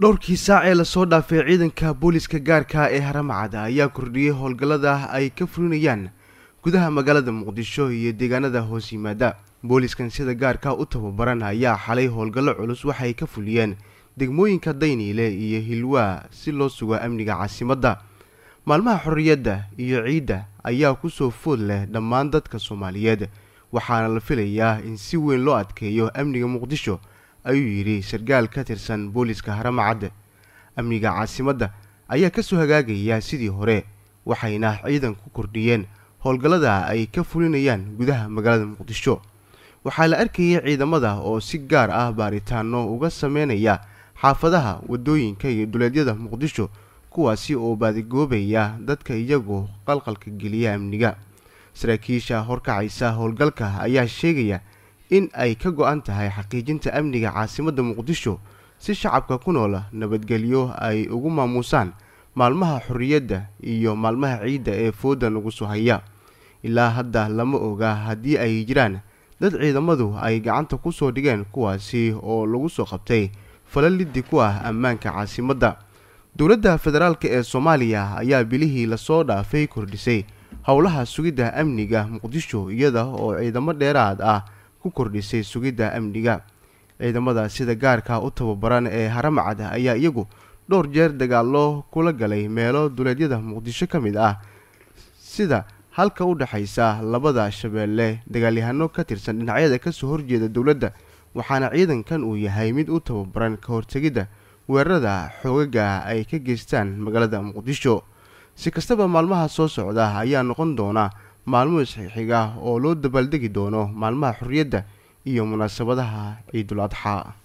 dhowrkii saac ee lasoo dhaafay ciidanka booliska gaarka ah ee haramacada ayaa kordhiyey howlgallada ay ka fulinayaan gudaha magaalada muqdisho iyo deegaanada hoos yimaada booliskan sida gaarka u tababaran ayaa xalay howlgallo culus waxay ka fuliyeen degmooyinka dayniile iyo hilwaa si loo sugo amniga caasimadda maalmaha xorriyadda iyo ciidda ayaa kusoo food leh dhammaan dadka soomaaliyeed waxaana la filayaa in si weyn loo adkeeyo amniga muqdisho ayuu yidhi sargaal ka tirsan booliiska haramacadde amniga caasimadda ayaa ka soo hagaagaya sidii hore waxayna ciidan ku kordhiyeen howlgallada ay ka fulinayaan gudaha magaalada muqdisho waxaa la arkayay ciidamada oo si gaar ah baaritaano uga sameynaya xaafadaha waddooyinka iyo duleedyada muqdisho kuwaasi oo baadigoobaya dadka iyagoo qalqalka geliya amniga saraakiisha horkacaysa howlgalka ayaa sheegaya in ay ka go-an tahay xaqiijinta amniga caasimadda muqdisho si shacabka ku noola nabadgelyo ay ugu maamuusaan maalmaha xorriyadda iyo maalmaha ciidda ee fooda nagu suhaya ilaa hadda lama oga haddii ay jiraan dad ciidamadu ay gacanta ku soo dhigeen kuwaasi oo lagu soo qabtay falaliddi ku ah ammaanka caasimadda dowladda federaalk ee soomaaliya ayaa bilihii lasoo dhaafay kordhisay howlaha sugidda amniga muqdisho iyada oo ciidamo dheeraad ah ku kordhisay sugidda amniga ciidamada sida gaarka u tababaran ee haramacad ayaa iyagu dhowr jeer dagaallo kula galay meelo duleedyada muqdisho ka mid ah sida halka u dhexaysa labada shabeelle dagaalyahano ka tirsan dhinacyada kasoo horjeeda dowladda waxaana ciidankan uu yahay mid u tababaran ka hortegidda weerarada xoogaga ay ka geystaan magaalada muqdisho si kastaba maalmaha soo socda ayaa noqon doonaa maalmihi xiga ah oo loo dabaaldegi doono maalmaha xorriyadda iyo munaasabadaha ciidul adxaa